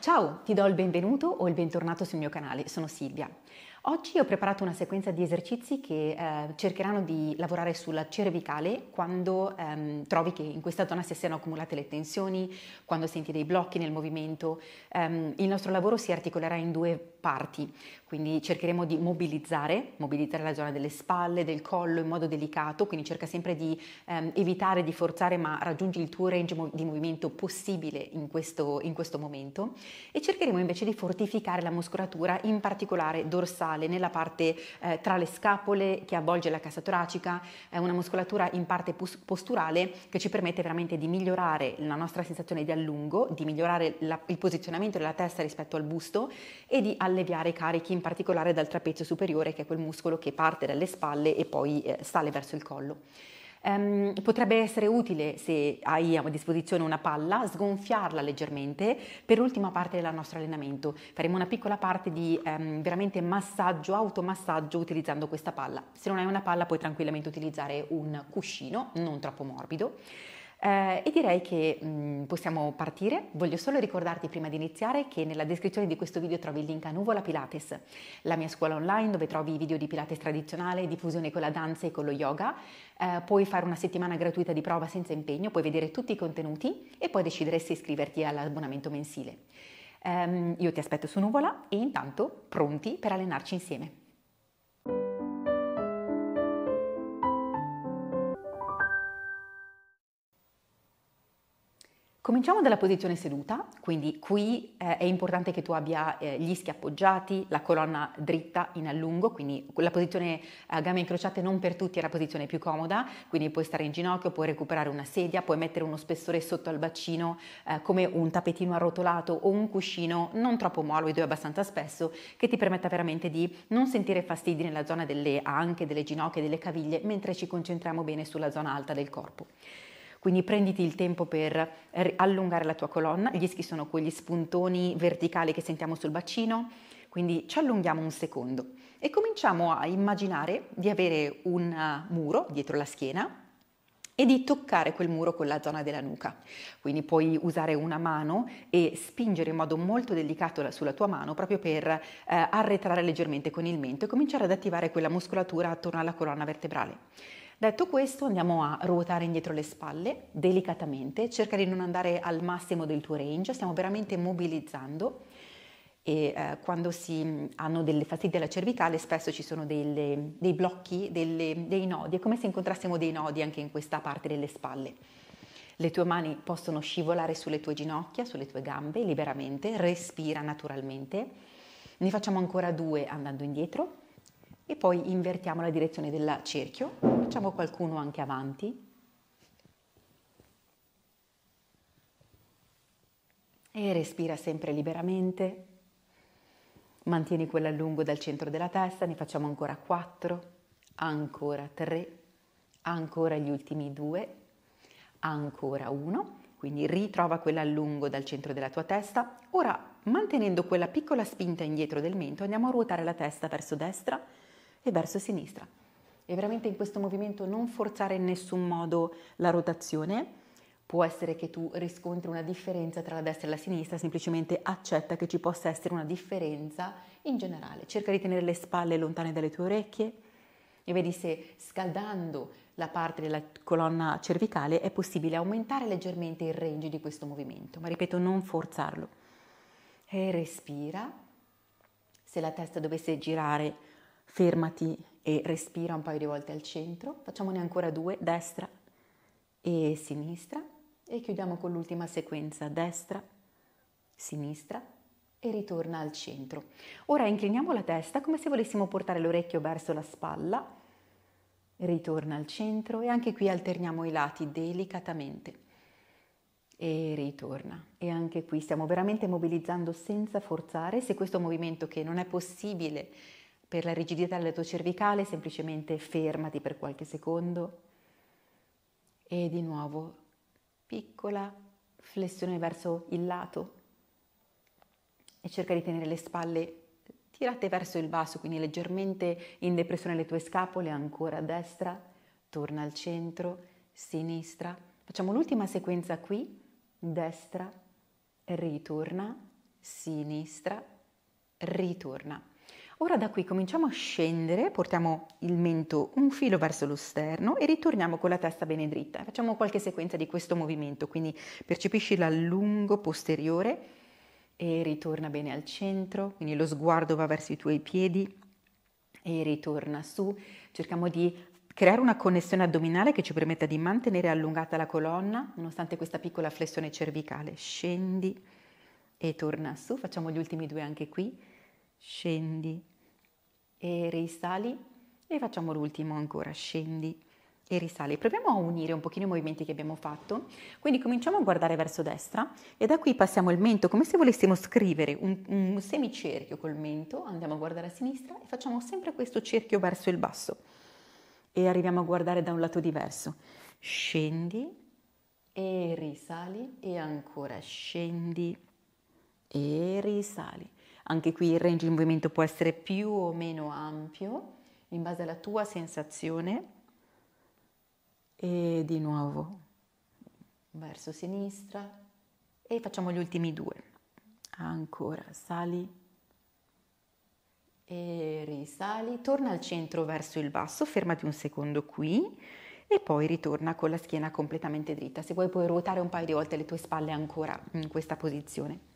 Ciao, ti do il benvenuto o il bentornato sul mio canale, sono Silvia. Oggi ho preparato una sequenza di esercizi che eh, cercheranno di lavorare sulla cervicale quando ehm, trovi che in questa zona si siano accumulate le tensioni, quando senti dei blocchi nel movimento. Ehm, il nostro lavoro si articolerà in due parti, quindi cercheremo di mobilizzare, mobilizzare la zona delle spalle, del collo in modo delicato, quindi cerca sempre di ehm, evitare di forzare ma raggiungi il tuo range di movimento possibile in questo, in questo momento e cercheremo invece di fortificare la muscolatura in particolare dorsale nella parte eh, tra le scapole che avvolge la cassa toracica, è una muscolatura in parte posturale che ci permette veramente di migliorare la nostra sensazione di allungo, di migliorare la, il posizionamento della testa rispetto al busto e di allargare alleviare i carichi, in particolare dal trapezio superiore, che è quel muscolo che parte dalle spalle e poi eh, sale verso il collo. Um, potrebbe essere utile, se hai a disposizione una palla, sgonfiarla leggermente per l'ultima parte del nostro allenamento. Faremo una piccola parte di um, veramente massaggio, automassaggio utilizzando questa palla. Se non hai una palla puoi tranquillamente utilizzare un cuscino, non troppo morbido. Eh, e direi che mh, mm, possiamo partire. Voglio solo ricordarti prima di iniziare che nella descrizione di questo video trovi il link a Nuvola Pilates, la mia scuola online dove trovi video di Pilates tradizionale, di fusione con la danza e con lo yoga. Eh, puoi fare una settimana gratuita di prova senza impegno, puoi vedere tutti i contenuti e puoi decidere se iscriverti all'abbonamento mensile. Um, io ti aspetto su Nuvola e intanto pronti per allenarci insieme. Cominciamo dalla posizione seduta, quindi qui eh, è importante che tu abbia eh, gli ischi appoggiati, la colonna dritta in allungo, quindi la posizione eh, gambe incrociate non per tutti è la posizione più comoda, quindi puoi stare in ginocchio, puoi recuperare una sedia, puoi mettere uno spessore sotto al bacino eh, come un tappetino arrotolato o un cuscino non troppo morbido e abbastanza spesso che ti permetta veramente di non sentire fastidi nella zona delle anche, delle ginocchia, delle caviglie mentre ci concentriamo bene sulla zona alta del corpo quindi prenditi il tempo per eh, allungare la tua colonna, gli ischi sono quegli spuntoni verticali che sentiamo sul bacino, quindi ci allunghiamo un secondo e cominciamo a immaginare di avere un eh, muro dietro la schiena e di toccare quel muro con la zona della nuca. Quindi puoi usare una mano e spingere in modo molto delicato sulla tua mano proprio per eh, arretrare leggermente con il mento e cominciare ad attivare quella muscolatura attorno alla colonna vertebrale. Detto questo andiamo a ruotare indietro le spalle delicatamente, cerca di non andare al massimo del tuo range, stiamo veramente mobilizzando e eh, quando si mm, hanno delle fastidie alla cervicale spesso ci sono delle, dei blocchi, delle, dei nodi, è come se incontrassimo dei nodi anche in questa parte delle spalle. Le tue mani possono scivolare sulle tue ginocchia, sulle tue gambe liberamente, respira naturalmente. Ne facciamo ancora due andando indietro e poi invertiamo la direzione del cerchio, facciamo qualcuno anche avanti. E respira sempre liberamente. Mantieni quell'allungo dal centro della testa, ne facciamo ancora quattro, ancora tre, ancora gli ultimi due, ancora uno. Quindi ritrova quell'allungo dal centro della tua testa. Ora, mantenendo quella piccola spinta indietro del mento, andiamo a ruotare la testa verso destra e verso sinistra. E veramente in questo movimento non forzare in nessun modo la rotazione. Può essere che tu riscontri una differenza tra la destra e la sinistra, semplicemente accetta che ci possa essere una differenza in generale. Cerca di tenere le spalle lontane dalle tue orecchie e vedi se scaldando la parte della colonna cervicale è possibile aumentare leggermente il range di questo movimento, ma ripeto non forzarlo. E respira. Se la testa dovesse girare fermati e respira un paio di volte al centro, facciamone ancora due, destra e sinistra e chiudiamo con l'ultima sequenza, destra, sinistra e ritorna al centro. Ora incliniamo la testa come se volessimo portare l'orecchio verso la spalla, ritorna al centro e anche qui alterniamo i lati delicatamente e ritorna. E anche qui stiamo veramente mobilizzando senza forzare, se questo movimento che non è possibile per la rigidità del tuo cervicale semplicemente fermati per qualche secondo e di nuovo piccola flessione verso il lato e cerca di tenere le spalle tirate verso il basso, quindi leggermente in depressione le tue scapole, ancora a destra, torna al centro, sinistra. Facciamo l'ultima sequenza qui, destra, ritorna, sinistra, ritorna. Ora da qui cominciamo a scendere, portiamo il mento un filo verso lo sterno e ritorniamo con la testa bene dritta. Facciamo qualche sequenza di questo movimento, quindi percepisci l'allungo posteriore e ritorna bene al centro, quindi lo sguardo va verso i tuoi piedi e ritorna su. Cerchiamo di creare una connessione addominale che ci permetta di mantenere allungata la colonna nonostante questa piccola flessione cervicale. Scendi e torna su, facciamo gli ultimi due anche qui. Scendi e risali e facciamo l'ultimo ancora, scendi e risali. Proviamo a unire un pochino i movimenti che abbiamo fatto, quindi cominciamo a guardare verso destra e da qui passiamo il mento come se volessimo scrivere un, un semicerchio col mento, andiamo a guardare a sinistra e facciamo sempre questo cerchio verso il basso e arriviamo a guardare da un lato diverso. Scendi e risali e ancora scendi e risali. Anche qui il range di movimento può essere più o meno ampio in base alla tua sensazione. E di nuovo verso sinistra e facciamo gli ultimi due. Ancora, sali e risali, torna al centro verso il basso, fermati un secondo qui e poi ritorna con la schiena completamente dritta. Se vuoi puoi ruotare un paio di volte le tue spalle ancora in questa posizione.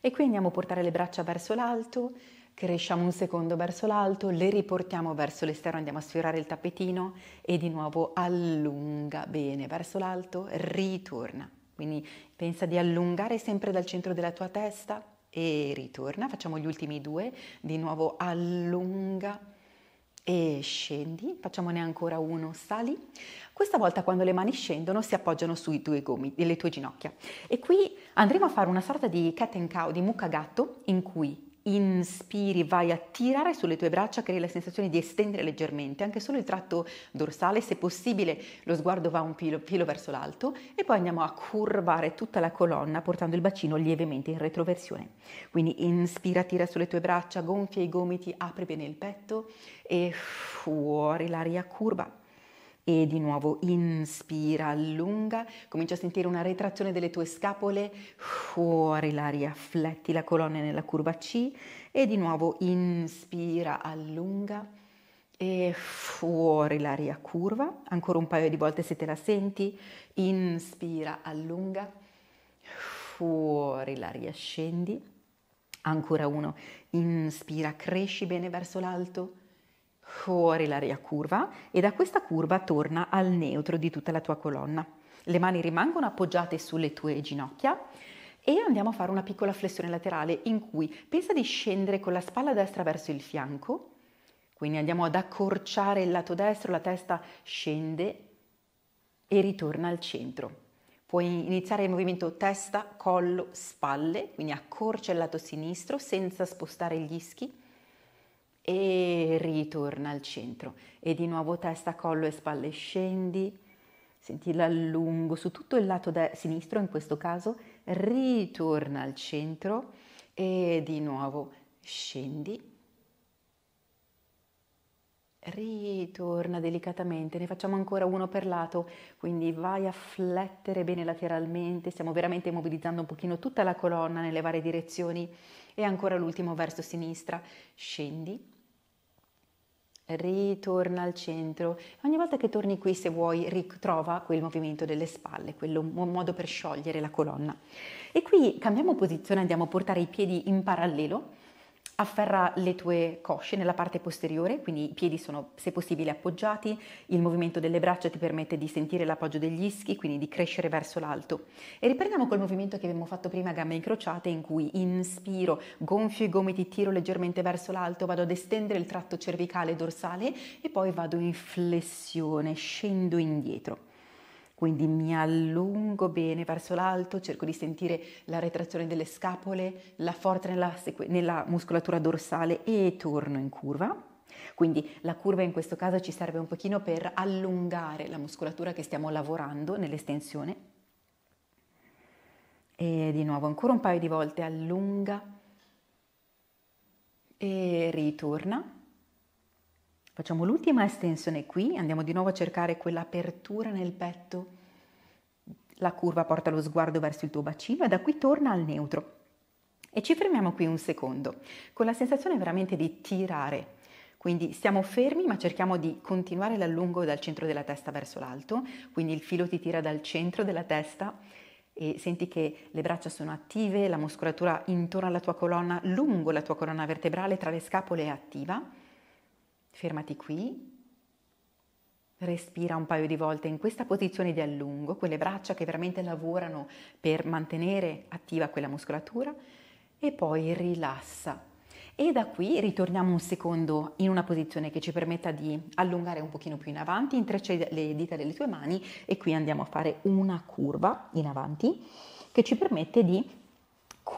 E qui andiamo a portare le braccia verso l'alto, cresciamo un secondo verso l'alto, le riportiamo verso l'esterno, andiamo a sfiorare il tappetino e di nuovo allunga bene verso l'alto, ritorna. Quindi pensa di allungare sempre dal centro della tua testa e ritorna. Facciamo gli ultimi due, di nuovo allunga e scendi, facciamone ancora uno, sali. Questa volta quando le mani scendono si appoggiano sui tuoi gomiti, le tue ginocchia. E qui andremo a fare una sorta di cat and cow, di mucca gatto, in cui inspiri, vai a tirare sulle tue braccia, crei la sensazione di estendere leggermente, anche solo il tratto dorsale, se possibile lo sguardo va un filo, filo verso l'alto e poi andiamo a curvare tutta la colonna portando il bacino lievemente in retroversione. Quindi inspira, tira sulle tue braccia, gonfia i gomiti, apri bene il petto e fuori l'aria curva e di nuovo inspira, allunga, comincia a sentire una retrazione delle tue scapole, fuori l'aria, fletti la colonna nella curva C e di nuovo inspira, allunga e fuori l'aria curva, ancora un paio di volte se te la senti, inspira, allunga, fuori l'aria scendi, ancora uno, inspira, cresci bene verso l'alto, fuori l'aria curva e da questa curva torna al neutro di tutta la tua colonna. Le mani rimangono appoggiate sulle tue ginocchia e andiamo a fare una piccola flessione laterale in cui pensa di scendere con la spalla destra verso il fianco, quindi andiamo ad accorciare il lato destro, la testa scende e ritorna al centro. Puoi iniziare il movimento testa, collo, spalle, quindi accorcia il lato sinistro senza spostare gli ischi e ritorna al centro e di nuovo testa, collo e spalle scendi, senti l'allungo su tutto il lato de- sinistro in questo caso, ritorna al centro e di nuovo scendi, ritorna delicatamente, ne facciamo ancora uno per lato, quindi vai a flettere bene lateralmente, stiamo veramente mobilizzando un pochino tutta la colonna nelle varie direzioni e ancora l'ultimo verso sinistra, scendi, ritorna al centro. Ogni volta che torni qui, se vuoi, ritrova quel movimento delle spalle, quello modo per sciogliere la colonna. E qui cambiamo posizione, andiamo a portare i piedi in parallelo Afferra le tue cosce nella parte posteriore, quindi i piedi sono se possibile appoggiati, il movimento delle braccia ti permette di sentire l'appoggio degli ischi, quindi di crescere verso l'alto. E riprendiamo col movimento che abbiamo fatto prima a gambe incrociate in cui inspiro, gonfio i gomiti, tiro leggermente verso l'alto, vado ad estendere il tratto cervicale e dorsale e poi vado in flessione, scendo indietro. Quindi mi allungo bene verso l'alto, cerco di sentire la retrazione delle scapole, la forza nella, nella muscolatura dorsale e torno in curva. Quindi la curva in questo caso ci serve un pochino per allungare la muscolatura che stiamo lavorando nell'estensione. E di nuovo ancora un paio di volte allunga e ritorna. Facciamo l'ultima estensione qui, andiamo di nuovo a cercare quell'apertura nel petto. La curva porta lo sguardo verso il tuo bacino e da qui torna al neutro. E ci fermiamo qui un secondo, con la sensazione veramente di tirare. Quindi stiamo fermi ma cerchiamo di continuare l'allungo dal centro della testa verso l'alto, quindi il filo ti tira dal centro della testa e senti che le braccia sono attive, la muscolatura intorno alla tua colonna, lungo la tua colonna vertebrale, tra le scapole è attiva Fermati qui, Respira un paio di volte in questa posizione di allungo, con quelle braccia che veramente lavorano per mantenere attiva quella muscolatura e poi rilassa. E da qui ritorniamo un secondo in una posizione che ci permetta di allungare un pochino più in avanti, intreccia le dita delle tue mani e qui andiamo a fare una curva in avanti che ci permette di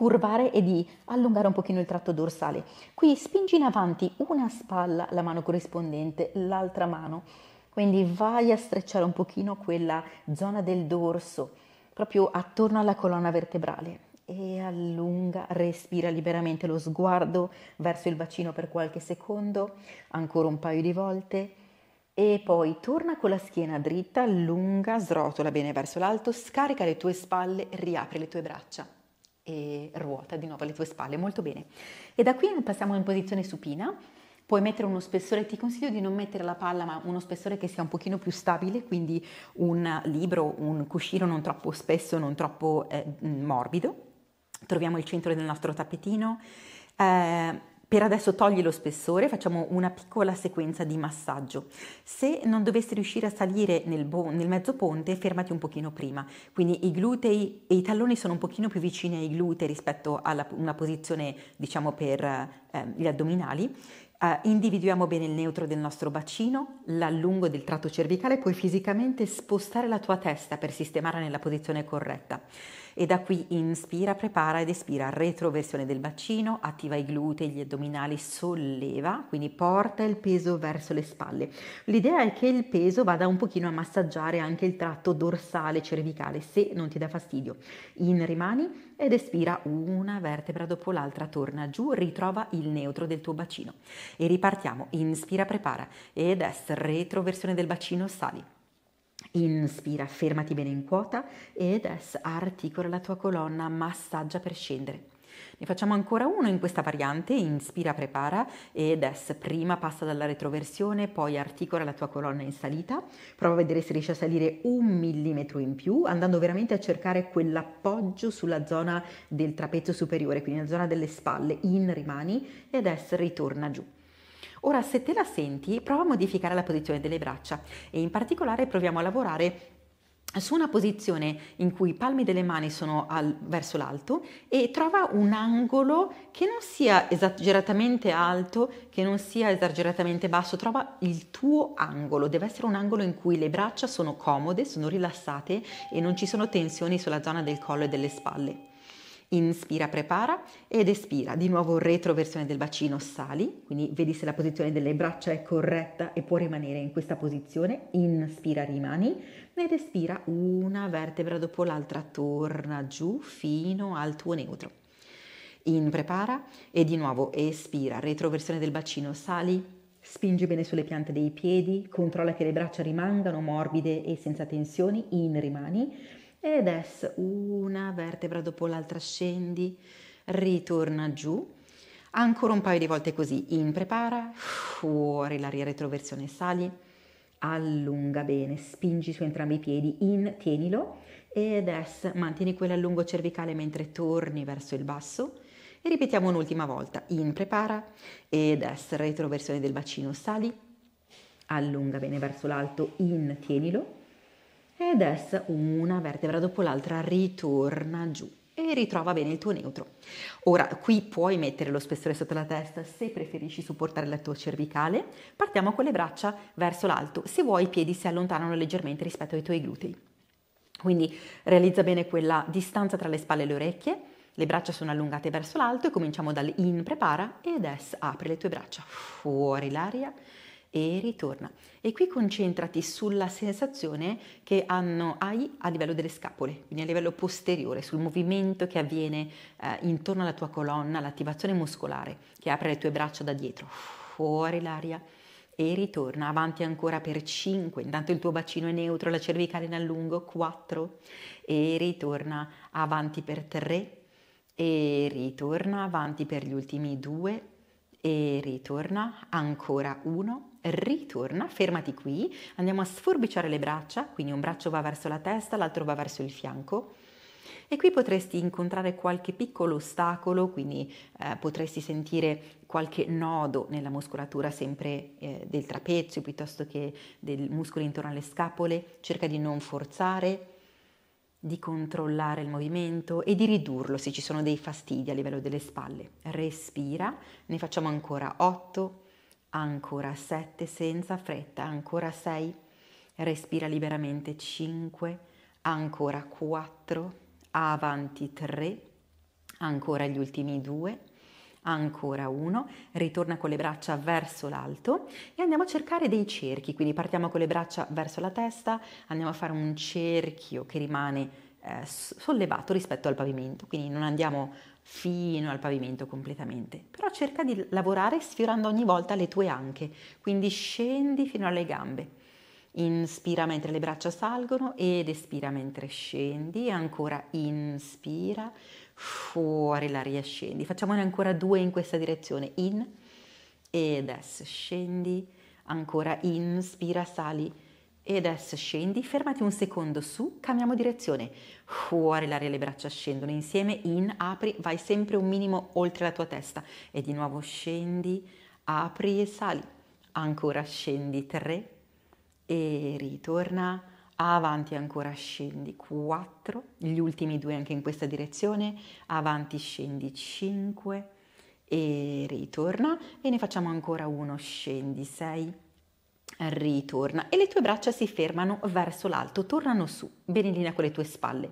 curvare e di allungare un pochino il tratto dorsale. Qui spingi in avanti una spalla, la mano corrispondente, l'altra mano. Quindi vai a strecciare un pochino quella zona del dorso, proprio attorno alla colonna vertebrale e allunga, respira liberamente lo sguardo verso il bacino per qualche secondo, ancora un paio di volte e poi torna con la schiena dritta, allunga, srotola bene verso l'alto, scarica le tue spalle, riapri le tue braccia e ruota di nuovo alle tue spalle, molto bene. E da qui passiamo in posizione supina, puoi mettere uno spessore, ti consiglio di non mettere la palla ma uno spessore che sia un pochino più stabile, quindi un libro, un cuscino non troppo spesso, non troppo eh, morbido. Troviamo il centro del nostro tappetino. Eh, per adesso togli lo spessore, facciamo una piccola sequenza di massaggio. Se non dovessi riuscire a salire nel, nel mezzo ponte, fermati un pochino prima. Quindi i glutei e i talloni sono un pochino più vicini ai glutei rispetto a una posizione, diciamo, per eh, gli addominali. Uh, individuiamo bene il neutro del nostro bacino, l'allungo del tratto cervicale, puoi fisicamente spostare la tua testa per sistemarla nella posizione corretta e da qui inspira, prepara ed espira, retroversione del bacino, attiva i glutei, gli addominali, solleva, quindi porta il peso verso le spalle. L'idea è che il peso vada un pochino a massaggiare anche il tratto dorsale cervicale se non ti dà fastidio. In rimani ed espira una vertebra dopo l'altra, torna giù, ritrova il neutro del tuo bacino. E ripartiamo, inspira, prepara ed est, retroversione del bacino, sali. Inspira, fermati bene in quota ed es, articola la tua colonna, massaggia per scendere. Ne facciamo ancora uno in questa variante, inspira, prepara ed es, prima passa dalla retroversione, poi articola la tua colonna in salita, prova a vedere se riesci a salire un millimetro in più, andando veramente a cercare quell'appoggio sulla zona del trapezio superiore, quindi la zona delle spalle, in rimani ed es, ritorna giù. Ora, se te la senti, prova a modificare la posizione delle braccia e in particolare proviamo a lavorare su una posizione in cui i palmi delle mani sono al, verso l'alto e trova un angolo che non sia esageratamente alto, che non sia esageratamente basso, trova il tuo angolo, deve essere un angolo in cui le braccia sono comode, sono rilassate e non ci sono tensioni sulla zona del collo e delle spalle inspira prepara ed espira, di nuovo retroversione del bacino sali, quindi vedi se la posizione delle braccia è corretta e può rimanere in questa posizione, inspira rimani ed espira una vertebra dopo l'altra, torna giù fino al tuo neutro. In prepara e di nuovo espira, retroversione del bacino sali, Spingi bene sulle piante dei piedi, controlla che le braccia rimangano morbide e senza tensioni, in rimani ed es una vertebra dopo l'altra scendi, ritorna giù, ancora un paio di volte così, in prepara, fuori l'aria retroversione sali, allunga bene, spingi su entrambi i piedi, in, tienilo ed es, mantieni quell'allungo cervicale mentre torni verso il basso e ripetiamo un'ultima volta, in prepara ed es, retroversione del bacino sali, allunga bene verso l'alto, in, tienilo ed es una vertebra dopo l'altra ritorna giù e ritrova bene il tuo neutro. Ora, qui puoi mettere lo spessore sotto la testa se preferisci supportare la tua cervicale. Partiamo con le braccia verso l'alto, se vuoi i piedi si allontanano leggermente rispetto ai tuoi glutei. Quindi realizza bene quella distanza tra le spalle e le orecchie, le braccia sono allungate verso l'alto e cominciamo dal in prepara ed es apri le tue braccia, fuori l'aria e ritorna. E qui concentrati sulla sensazione che hanno, hai a livello delle scapole, quindi a livello posteriore, sul movimento che avviene eh, intorno alla tua colonna, l'attivazione muscolare che apre le tue braccia da dietro, fuori l'aria e ritorna avanti ancora per 5, intanto il tuo bacino è neutro, la cervicale in allungo, 4 e ritorna avanti per 3 e ritorna avanti per gli ultimi 2 e ritorna ancora 1 ritorna, fermati qui, andiamo a sforbiciare le braccia, quindi un braccio va verso la testa, l'altro va verso il fianco. E qui potresti incontrare qualche piccolo ostacolo, quindi eh, potresti sentire qualche nodo nella muscolatura sempre eh, del trapezio piuttosto che del muscolo intorno alle scapole. Cerca di non forzare, di controllare il movimento e di ridurlo se ci sono dei fastidi a livello delle spalle. Respira, ne facciamo ancora 8, ancora 7 senza fretta, ancora 6, respira liberamente 5, ancora 4, avanti 3, ancora gli ultimi 2, ancora 1, ritorna con le braccia verso l'alto e andiamo a cercare dei cerchi, quindi partiamo con le braccia verso la testa, andiamo a fare un cerchio che rimane eh, sollevato rispetto al pavimento, quindi non andiamo fino al pavimento completamente, però cerca di lavorare sfiorando ogni volta le tue anche, quindi scendi fino alle gambe. Inspira mentre le braccia salgono ed espira mentre scendi, ancora inspira, fuori l'aria scendi. Facciamone ancora due in questa direzione, in ed es, scendi, ancora inspira, sali, e adesso scendi, fermati un secondo su, cambiamo direzione. Fuori l'aria, le braccia scendono insieme, in, apri, vai sempre un minimo oltre la tua testa. E di nuovo scendi, apri e sali. Ancora scendi, 3 e ritorna avanti ancora scendi 4 gli ultimi due anche in questa direzione avanti scendi 5 e ritorna e ne facciamo ancora uno scendi 6 ritorna e le tue braccia si fermano verso l'alto, tornano su, bene in linea con le tue spalle.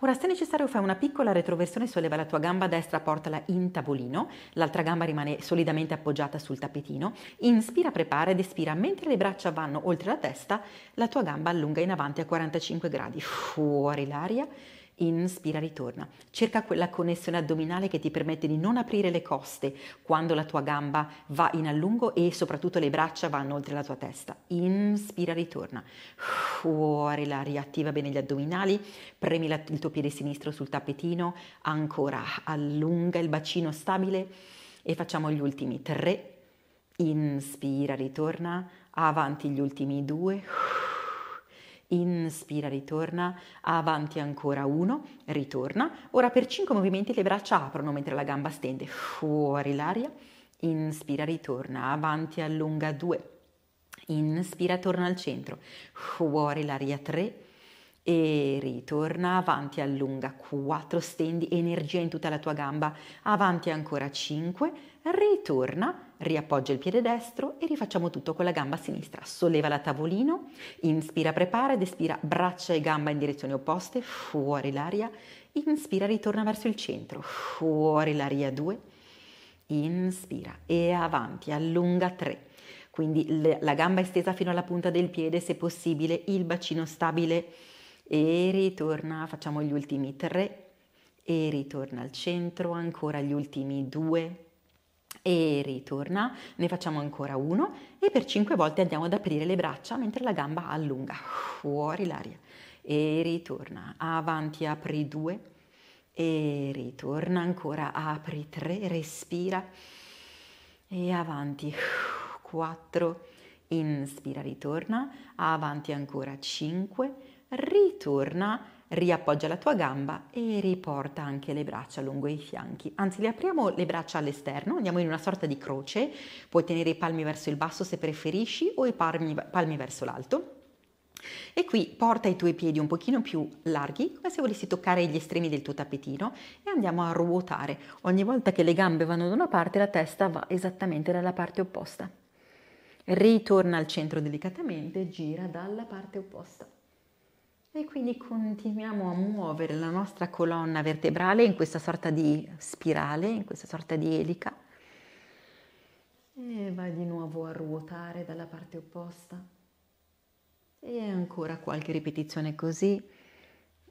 Ora se necessario fai una piccola retroversione, solleva la tua gamba destra, portala in tavolino, l'altra gamba rimane solidamente appoggiata sul tappetino, inspira, prepara ed espira, mentre le braccia vanno oltre la testa, la tua gamba allunga in avanti a 45 gradi, fuori l'aria inspira, ritorna. Cerca quella connessione addominale che ti permette di non aprire le coste quando la tua gamba va in allungo e soprattutto le braccia vanno oltre la tua testa. Inspira, ritorna. Fuori, la riattiva bene gli addominali, premi la, il tuo piede sinistro sul tappetino, ancora allunga il bacino stabile e facciamo gli ultimi tre. Inspira, ritorna, avanti gli ultimi due inspira, ritorna, avanti ancora uno, ritorna. Ora per 5 movimenti le braccia aprono mentre la gamba stende, fuori l'aria, inspira, ritorna, avanti, allunga 2, inspira, torna al centro, fuori l'aria 3, e ritorna avanti allunga 4 stendi energia in tutta la tua gamba avanti ancora 5 ritorna riappoggia il piede destro e rifacciamo tutto con la gamba sinistra solleva la tavolino inspira prepara ed espira braccia e gamba in direzioni opposte fuori l'aria inspira ritorna verso il centro fuori l'aria 2 inspira e avanti allunga 3 quindi la gamba estesa fino alla punta del piede se possibile il bacino stabile e ritorna, facciamo gli ultimi tre e ritorna al centro, ancora gli ultimi due e ritorna, ne facciamo ancora uno e per cinque volte andiamo ad aprire le braccia mentre la gamba allunga, fuori l'aria e ritorna, avanti apri due e ritorna ancora, apri tre, respira e avanti quattro, inspira, ritorna, avanti ancora cinque ritorna, riappoggia la tua gamba e riporta anche le braccia lungo i fianchi. Anzi, le apriamo le braccia all'esterno, andiamo in una sorta di croce, puoi tenere i palmi verso il basso se preferisci o i palmi, palmi verso l'alto. E qui porta i tuoi piedi un pochino più larghi, come se volessi toccare gli estremi del tuo tappetino e andiamo a ruotare. Ogni volta che le gambe vanno da una parte, la testa va esattamente dalla parte opposta. Ritorna al centro delicatamente, gira dalla parte opposta. E quindi continuiamo a muovere la nostra colonna vertebrale in questa sorta di spirale, in questa sorta di elica. E vai di nuovo a ruotare dalla parte opposta. E ancora qualche ripetizione così.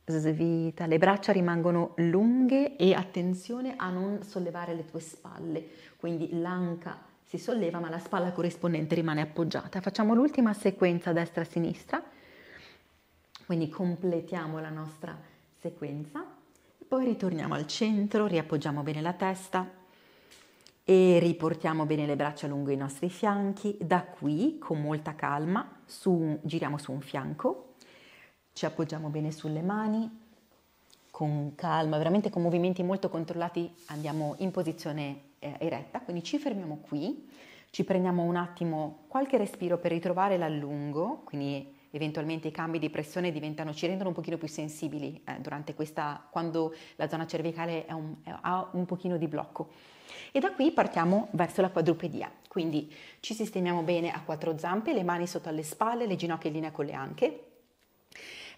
Svita, le braccia rimangono lunghe e attenzione a non sollevare le tue spalle, quindi l'anca si solleva ma la spalla corrispondente rimane appoggiata. Facciamo l'ultima sequenza destra-sinistra quindi completiamo la nostra sequenza, poi ritorniamo al centro, riappoggiamo bene la testa e riportiamo bene le braccia lungo i nostri fianchi. Da qui, con molta calma, su, giriamo su un fianco, ci appoggiamo bene sulle mani, con calma, veramente con movimenti molto controllati andiamo in posizione eh, eretta, quindi ci fermiamo qui, ci prendiamo un attimo qualche respiro per ritrovare l'allungo, quindi eventualmente i cambi di pressione diventano, ci rendono un pochino più sensibili eh, durante questa, quando la zona cervicale un, ha un pochino di blocco. E da qui partiamo verso la quadrupedia, quindi ci sistemiamo bene a quattro zampe, le mani sotto alle spalle, le ginocchia in linea con le anche,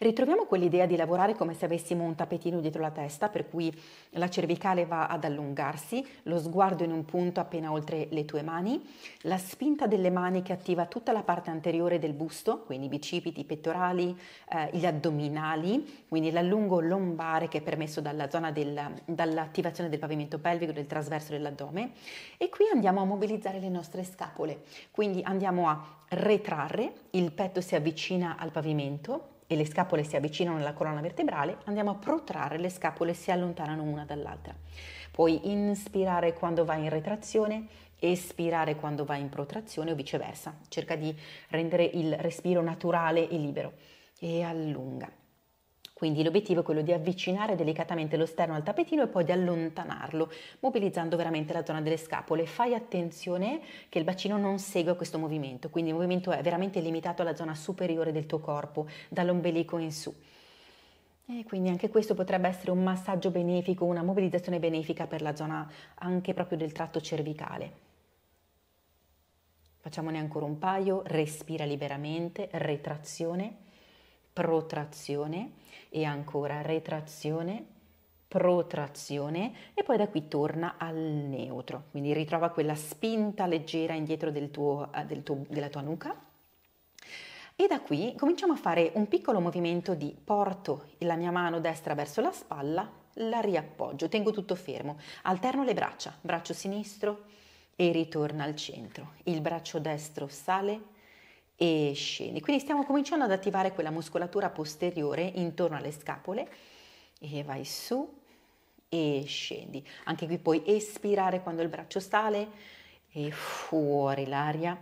ritroviamo quell'idea di lavorare come se avessimo un tappetino dietro la testa, per cui la cervicale va ad allungarsi, lo sguardo in un punto appena oltre le tue mani, la spinta delle mani che attiva tutta la parte anteriore del busto, quindi i bicipiti, i pettorali, eh, gli addominali, quindi l'allungo lombare che è permesso dalla zona del, dall'attivazione del pavimento pelvico, del trasverso dell'addome. E qui andiamo a mobilizzare le nostre scapole, quindi andiamo a retrarre, il petto si avvicina al pavimento e le scapole si avvicinano alla colonna vertebrale, andiamo a protrarre, le scapole si allontanano una dall'altra. Puoi inspirare quando vai in retrazione, espirare quando vai in protrazione o viceversa. Cerca di rendere il respiro naturale e libero e allunga. Quindi l'obiettivo è quello di avvicinare delicatamente lo sterno al tappetino e poi di allontanarlo, mobilizzando veramente la zona delle scapole. Fai attenzione che il bacino non segua questo movimento, quindi il movimento è veramente limitato alla zona superiore del tuo corpo, dall'ombelico in su. E quindi anche questo potrebbe essere un massaggio benefico, una mobilizzazione benefica per la zona anche proprio del tratto cervicale. Facciamone ancora un paio, respira liberamente, retrazione protrazione e ancora retrazione, protrazione e poi da qui torna al neutro, quindi ritrova quella spinta leggera indietro del tuo, eh, del tuo, della tua nuca. E da qui cominciamo a fare un piccolo movimento di porto la mia mano destra verso la spalla, la riappoggio, tengo tutto fermo, alterno le braccia, braccio sinistro e ritorna al centro, il braccio destro sale, e scendi. Quindi stiamo cominciando ad attivare quella muscolatura posteriore intorno alle scapole e vai su e scendi. Anche qui puoi espirare quando il braccio sale e fuori l'aria,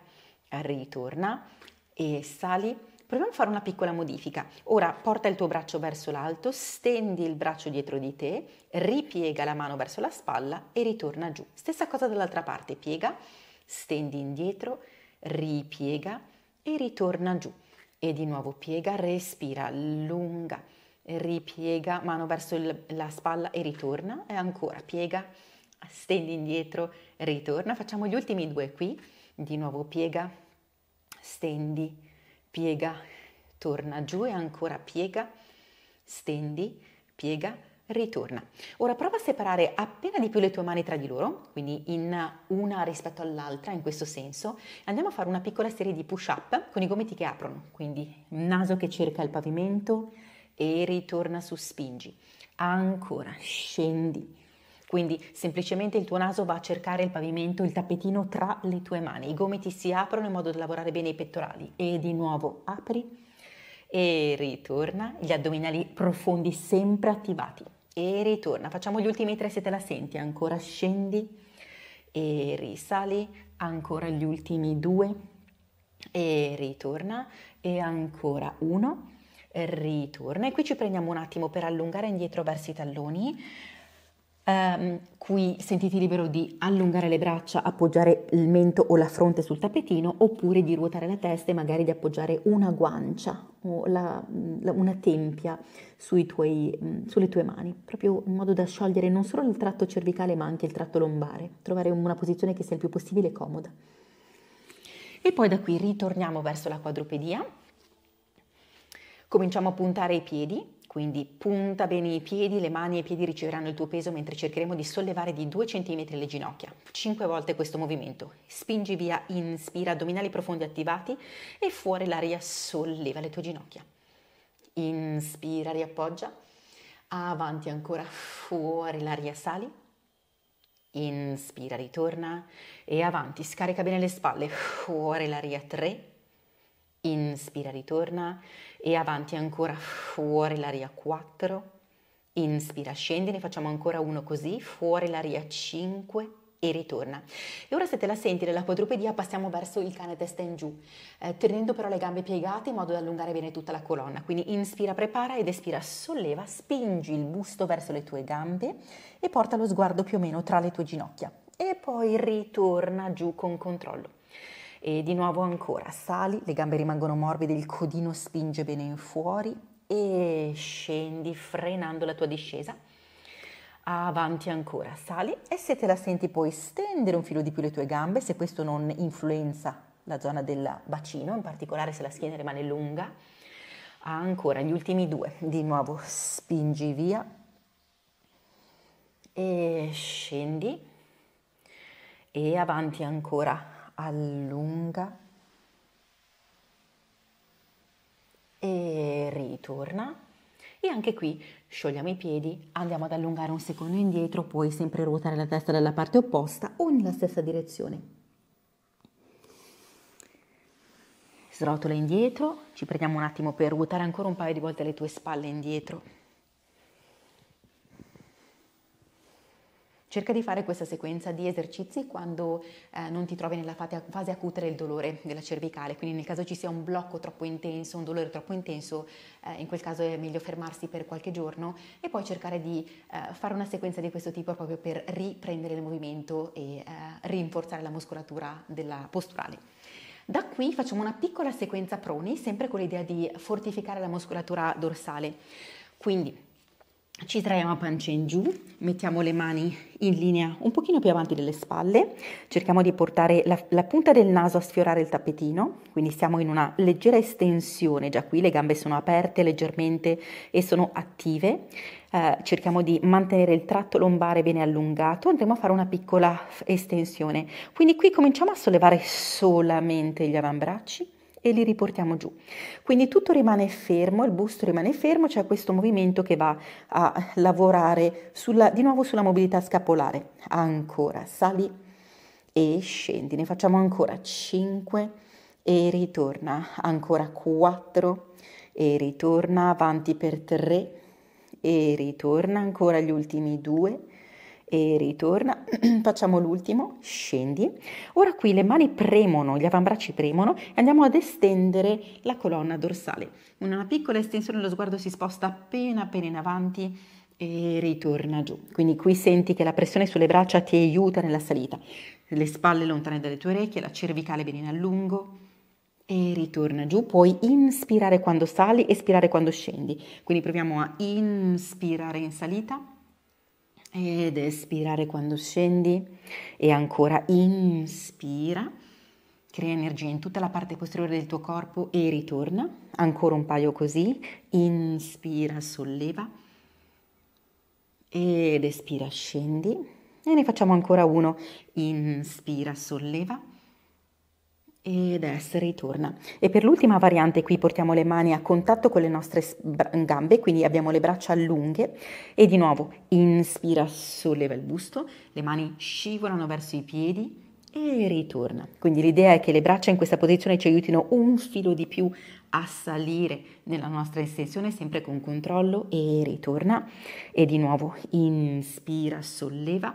ritorna e sali. Proviamo a fare una piccola modifica. Ora porta il tuo braccio verso l'alto, stendi il braccio dietro di te, ripiega la mano verso la spalla e ritorna giù. Stessa cosa dall'altra parte, piega, stendi indietro, ripiega, e ritorna giù e di nuovo piega, respira, allunga, ripiega, mano verso il, la spalla e ritorna e ancora piega, stendi indietro, ritorna. Facciamo gli ultimi due qui, di nuovo piega, stendi, piega, torna giù e ancora piega, stendi, piega, ritorna. Ora prova a separare appena di più le tue mani tra di loro, quindi in una rispetto all'altra in questo senso. Andiamo a fare una piccola serie di push up con i gomiti che aprono, quindi naso che cerca il pavimento e ritorna su spingi. Ancora, scendi. Quindi semplicemente il tuo naso va a cercare il pavimento, il tappetino tra le tue mani. I gomiti si aprono in modo da lavorare bene i pettorali e di nuovo apri e ritorna, gli addominali profondi sempre attivati e ritorna. Facciamo gli ultimi tre se te la senti, ancora scendi e risali, ancora gli ultimi due e ritorna e ancora uno, e ritorna. E qui ci prendiamo un attimo per allungare indietro verso i talloni Um, ehm, qui sentiti libero di allungare le braccia, appoggiare il mento o la fronte sul tappetino oppure di ruotare la testa e magari di appoggiare una guancia o la, la, una tempia tuoi, mm, sulle tue mani, proprio in modo da sciogliere non solo il tratto cervicale ma anche il tratto lombare, trovare una posizione che sia il più possibile comoda. E poi da qui ritorniamo verso la quadrupedia, cominciamo a puntare i piedi quindi punta bene i piedi, le mani e i piedi riceveranno il tuo peso mentre cercheremo di sollevare di 2 cm le ginocchia. 5 volte questo movimento. Spingi via, inspira, addominali profondi attivati e fuori l'aria solleva le tue ginocchia. Inspira, riappoggia. Avanti ancora, fuori l'aria sali. Inspira, ritorna e avanti, scarica bene le spalle, fuori l'aria 3. Inspira, ritorna e avanti ancora fuori l'aria 4 inspira scendi ne facciamo ancora uno così fuori l'aria 5 e ritorna e ora se te la senti nella quadrupedia passiamo verso il cane testa in giù eh, tenendo però le gambe piegate in modo da allungare bene tutta la colonna quindi inspira prepara ed espira solleva spingi il busto verso le tue gambe e porta lo sguardo più o meno tra le tue ginocchia e poi ritorna giù con controllo e di nuovo ancora, sali, le gambe rimangono morbide, il codino spinge bene in fuori e scendi frenando la tua discesa. Avanti ancora, sali e se te la senti puoi stendere un filo di più le tue gambe, se questo non influenza la zona del bacino, in particolare se la schiena rimane lunga. Ancora, gli ultimi due, di nuovo spingi via e scendi e avanti ancora allunga e ritorna. E anche qui sciogliamo i piedi, andiamo ad allungare un secondo indietro, poi sempre ruotare la testa dalla parte opposta o nella stessa direzione. Srotola indietro, ci prendiamo un attimo per ruotare ancora un paio di volte le tue spalle indietro. Cerca di fare questa sequenza di esercizi quando eh, non ti trovi nella fase acuta del dolore della cervicale, quindi nel caso ci sia un blocco troppo intenso, un dolore troppo intenso, eh, in quel caso è meglio fermarsi per qualche giorno e poi cercare di eh, fare una sequenza di questo tipo proprio per riprendere il movimento e eh, rinforzare la muscolatura della posturale. Da qui facciamo una piccola sequenza proni, sempre con l'idea di fortificare la muscolatura dorsale. Quindi ci traiamo a pancia in giù, mettiamo le mani in linea un pochino più avanti delle spalle, cerchiamo di portare la, la, punta del naso a sfiorare il tappetino, quindi siamo in una leggera estensione, già qui le gambe sono aperte leggermente e sono attive, eh, cerchiamo di mantenere il tratto lombare bene allungato, andremo a fare una piccola estensione, quindi qui cominciamo a sollevare solamente gli avambracci, e li riportiamo giù. Quindi tutto rimane fermo, il busto rimane fermo, c'è questo movimento che va a lavorare sulla, di nuovo sulla mobilità scapolare. Ancora, sali e scendi, ne facciamo ancora 5 e ritorna, ancora 4 e ritorna, avanti per 3 e ritorna, ancora gli ultimi 2 e ritorna, facciamo l'ultimo, scendi. Ora qui le mani premono, gli avambracci premono e andiamo ad estendere la colonna dorsale. Una piccola estensione, lo sguardo si sposta appena appena in avanti e ritorna giù. Quindi qui senti che la pressione sulle braccia ti aiuta nella salita. Le spalle lontane dalle tue orecchie, la cervicale viene in allungo e ritorna giù. Puoi inspirare quando sali, espirare quando scendi. Quindi proviamo a inspirare in salita ed espirare quando scendi e ancora inspira, crea energia in tutta la parte posteriore del tuo corpo e ritorna, ancora un paio così, inspira, solleva ed espira, scendi e ne facciamo ancora uno, inspira, solleva ed S ritorna. E per l'ultima variante qui portiamo le mani a contatto con le nostre gambe, quindi abbiamo le braccia lunghe e di nuovo inspira, solleva il busto, le mani scivolano verso i piedi e ritorna. Quindi l'idea è che le braccia in questa posizione ci aiutino un filo di più a salire nella nostra estensione sempre con controllo e ritorna e di nuovo inspira, solleva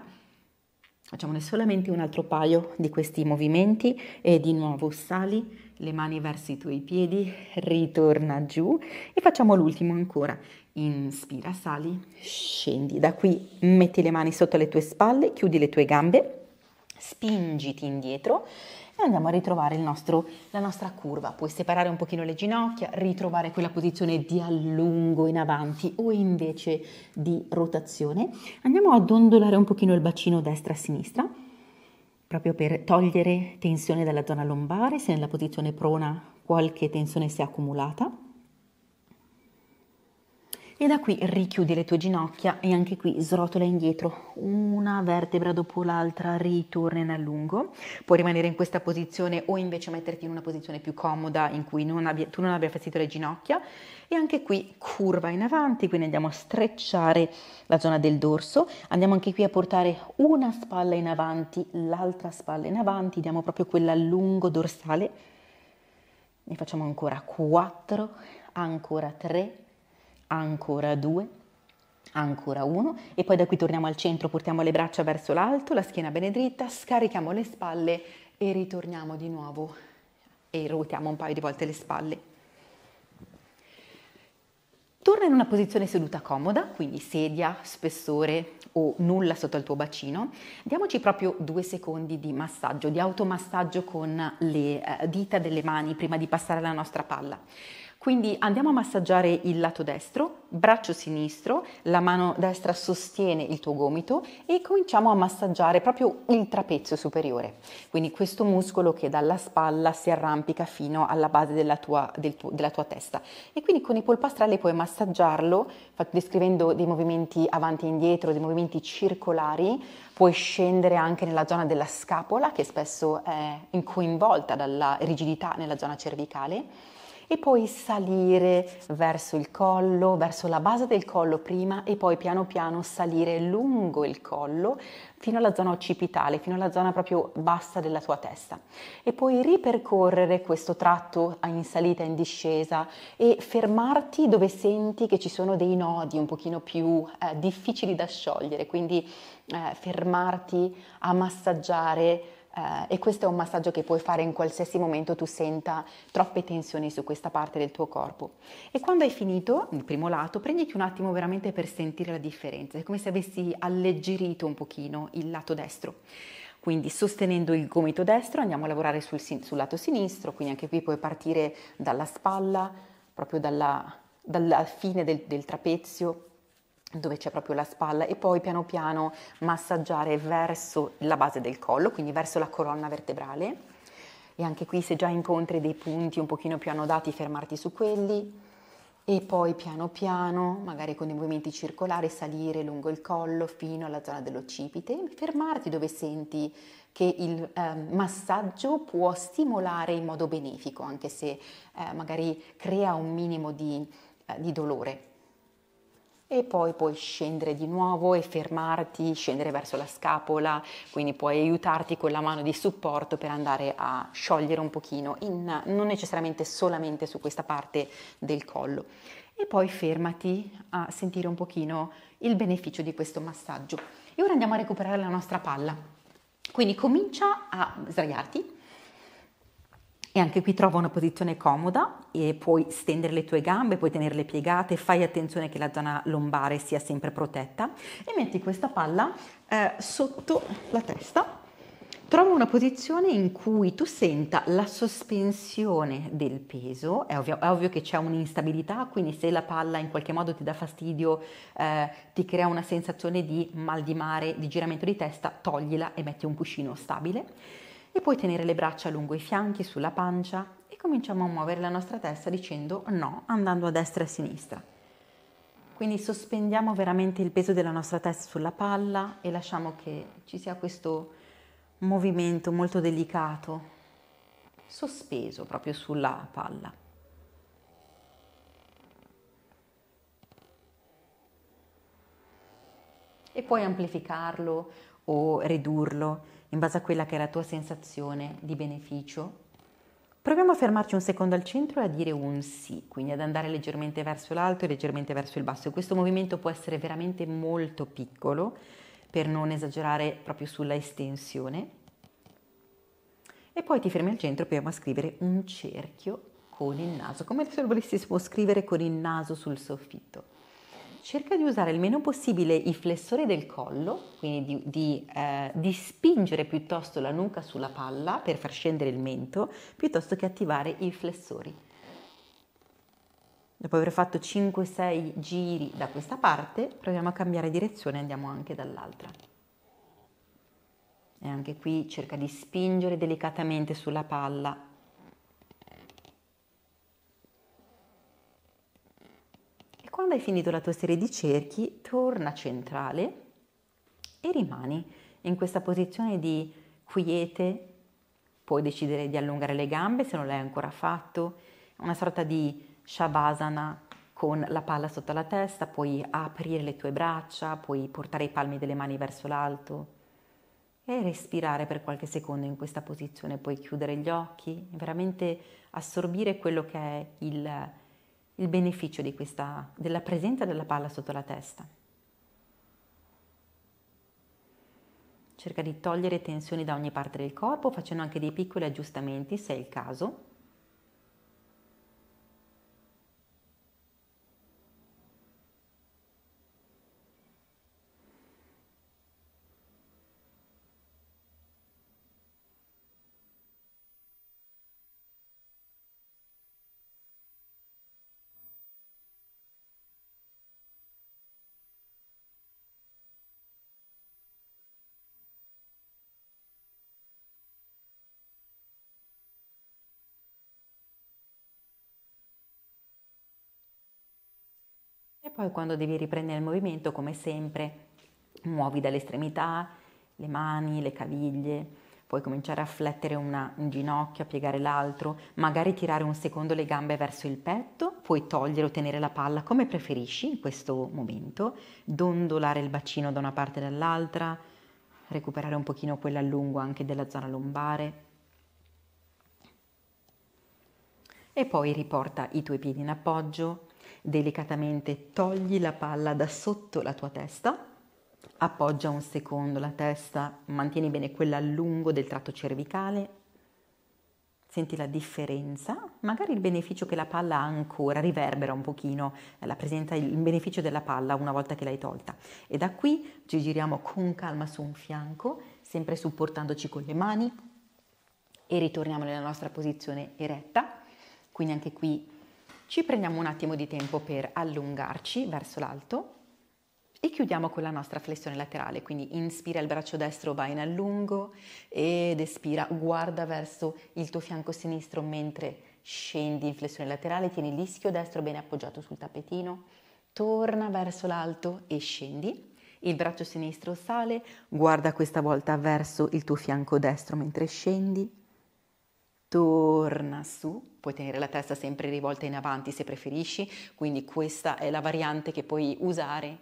Facciamone solamente un altro paio di questi movimenti e di nuovo sali le mani verso i tuoi piedi, ritorna giù e facciamo l'ultimo ancora. Inspira, sali, scendi. Da qui metti le mani sotto le tue spalle, chiudi le tue gambe, spingiti indietro e andiamo a ritrovare nostro, la nostra curva. Puoi separare un pochino le ginocchia, ritrovare quella posizione di allungo in avanti o invece di rotazione. Andiamo a dondolare un pochino il bacino destra-sinistra, proprio per togliere tensione dalla zona lombare, se nella posizione prona qualche tensione si è accumulata. E da qui richiudi le tue ginocchia e anche qui srotola indietro, una vertebra dopo l'altra, ritorna in allungo. Puoi rimanere in questa posizione o invece metterti in una posizione più comoda in cui non abbia, tu non abbia fastidio le ginocchia. E anche qui curva in avanti, quindi andiamo a strecciare la zona del dorso. Andiamo anche qui a portare una spalla in avanti, l'altra spalla in avanti, diamo proprio quell'allungo dorsale. Ne facciamo ancora 4, ancora 3, ancora due, ancora uno e poi da qui torniamo al centro, portiamo le braccia verso l'alto, la schiena bene dritta, scarichiamo le spalle e ritorniamo di nuovo e ruotiamo un paio di volte le spalle. Torna in una posizione seduta comoda, quindi sedia, spessore o nulla sotto il tuo bacino. Diamoci proprio due secondi di massaggio, di automassaggio con le eh, dita delle mani prima di passare alla nostra palla. Quindi andiamo a massaggiare il lato destro, braccio sinistro, la mano destra sostiene il tuo gomito e cominciamo a massaggiare proprio il trapezio superiore. Quindi questo muscolo che dalla spalla si arrampica fino alla base della tua, del tuo, della tua testa. E quindi con i polpastrelli puoi massaggiarlo descrivendo dei movimenti avanti e indietro, dei movimenti circolari. Puoi scendere anche nella zona della scapola che spesso è coinvolta dalla rigidità nella zona cervicale e poi salire verso il collo, verso la base del collo prima e poi piano piano salire lungo il collo fino alla zona occipitale, fino alla zona proprio bassa della tua testa e poi ripercorrere questo tratto in salita, e in discesa e fermarti dove senti che ci sono dei nodi un pochino più eh, difficili da sciogliere, quindi eh, fermarti a massaggiare Uh, e questo è un massaggio che puoi fare in qualsiasi momento tu senta troppe tensioni su questa parte del tuo corpo. E quando hai finito il primo lato, prenditi un attimo veramente per sentire la differenza, è come se avessi alleggerito un pochino il lato destro. Quindi sostenendo il gomito destro andiamo a lavorare sul, sul lato sinistro, quindi anche qui puoi partire dalla spalla, proprio dalla, dalla fine del, del trapezio, dove c'è proprio la spalla e poi piano piano massaggiare verso la base del collo, quindi verso la colonna vertebrale e anche qui se già incontri dei punti un pochino più annodati fermarti su quelli e poi piano piano, magari con dei movimenti circolari, salire lungo il collo fino alla zona dell'occipite, fermarti dove senti che il eh, massaggio può stimolare in modo benefico, anche se eh, magari crea un minimo di, eh, di dolore e poi puoi scendere di nuovo e fermarti, scendere verso la scapola, quindi puoi aiutarti con la mano di supporto per andare a sciogliere un pochino, in, non necessariamente solamente su questa parte del collo. E poi fermati a sentire un pochino il beneficio di questo massaggio. E ora andiamo a recuperare la nostra palla. Quindi comincia a sdraiarti e anche qui trova una posizione comoda e puoi stendere le tue gambe, puoi tenerle piegate, fai attenzione che la zona lombare sia sempre protetta e metti questa palla eh, sotto la testa. Trova una posizione in cui tu senta la sospensione del peso, è ovvio, è ovvio che c'è un'instabilità, quindi se la palla in qualche modo ti dà fastidio, eh, ti crea una sensazione di mal di mare, di giramento di testa, toglila e metti un cuscino stabile e puoi tenere le braccia lungo i fianchi, sulla pancia e cominciamo a muovere la nostra testa dicendo no, andando a destra e a sinistra. Quindi sospendiamo veramente il peso della nostra testa sulla palla e lasciamo che ci sia questo movimento molto delicato, sospeso proprio sulla palla. E puoi amplificarlo o ridurlo in base a quella che è la tua sensazione di beneficio, proviamo a fermarci un secondo al centro e a dire un sì, quindi ad andare leggermente verso l'alto e leggermente verso il basso. questo movimento può essere veramente molto piccolo per non esagerare proprio sulla estensione. E poi ti fermi al centro e proviamo a scrivere un cerchio con il naso, come se lo volessimo scrivere con il naso sul soffitto cerca di usare il meno possibile i flessori del collo, quindi di, di, eh, di, spingere piuttosto la nuca sulla palla per far scendere il mento, piuttosto che attivare i flessori. Dopo aver fatto 5-6 giri da questa parte, proviamo a cambiare direzione e andiamo anche dall'altra. E anche qui cerca di spingere delicatamente sulla palla Quando hai finito la tua serie di cerchi, torna centrale e rimani in questa posizione di quiete. Puoi decidere di allungare le gambe se non l'hai ancora fatto, una sorta di shavasana con la palla sotto la testa, puoi aprire le tue braccia, puoi portare i palmi delle mani verso l'alto e respirare per qualche secondo in questa posizione, puoi chiudere gli occhi, e veramente assorbire quello che è il il beneficio questa, della presenza della palla sotto la testa. Cerca di togliere tensioni da ogni parte del corpo facendo anche dei piccoli aggiustamenti se è il caso. poi quando devi riprendere il movimento, come sempre, muovi dalle estremità, le mani, le caviglie, puoi cominciare a flettere una, un ginocchio, a piegare l'altro, magari tirare un secondo le gambe verso il petto, puoi togliere o tenere la palla come preferisci in questo momento, dondolare il bacino da una parte e dall'altra, recuperare un pochino quell'allungo anche della zona lombare. E poi riporta i tuoi piedi in appoggio, Delicatamente togli la palla da sotto la tua testa, appoggia un secondo la testa, mantieni bene quella a lungo del tratto cervicale, senti la differenza, magari il beneficio che la palla ha ancora, riverbera un pochino, rappresenta eh, il beneficio della palla una volta che l'hai tolta. E da qui ci giriamo con calma su un fianco, sempre supportandoci con le mani e ritorniamo nella nostra posizione eretta. Quindi anche qui ci prendiamo un attimo di tempo per allungarci verso l'alto e chiudiamo con la nostra flessione laterale, quindi inspira il braccio destro, va in allungo ed espira, guarda verso il tuo fianco sinistro mentre scendi in flessione laterale, tieni l'ischio destro bene appoggiato sul tappetino, torna verso l'alto e scendi. Il braccio sinistro sale, guarda questa volta verso il tuo fianco destro mentre scendi torna su, puoi tenere la testa sempre rivolta in avanti se preferisci, quindi questa è la variante che puoi usare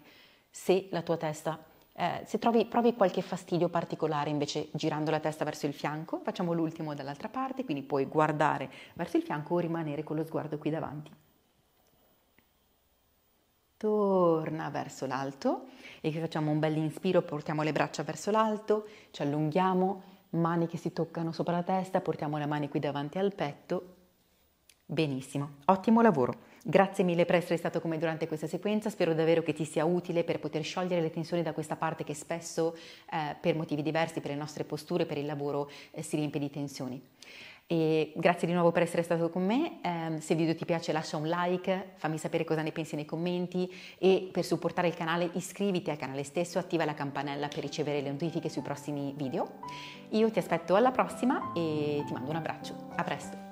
se la tua testa, eh, se trovi, provi qualche fastidio particolare invece girando la testa verso il fianco, facciamo l'ultimo dall'altra parte, quindi puoi guardare verso il fianco o rimanere con lo sguardo qui davanti. Torna verso l'alto e facciamo un bel inspiro, portiamo le braccia verso l'alto, ci allunghiamo, mani che si toccano sopra la testa, portiamo le mani qui davanti al petto. Benissimo, ottimo lavoro. Grazie mille per essere stato con me durante questa sequenza, spero davvero che ti sia utile per poter sciogliere le tensioni da questa parte che spesso eh, per motivi diversi, per le nostre posture, per il lavoro, eh, si riempie di tensioni. E grazie di nuovo per essere stato con me, eh, se il video ti piace lascia un like, fammi sapere cosa ne pensi nei commenti e per supportare il canale iscriviti al canale stesso, attiva la campanella per ricevere le notifiche sui prossimi video. Io ti aspetto alla prossima e ti mando un abbraccio, a presto!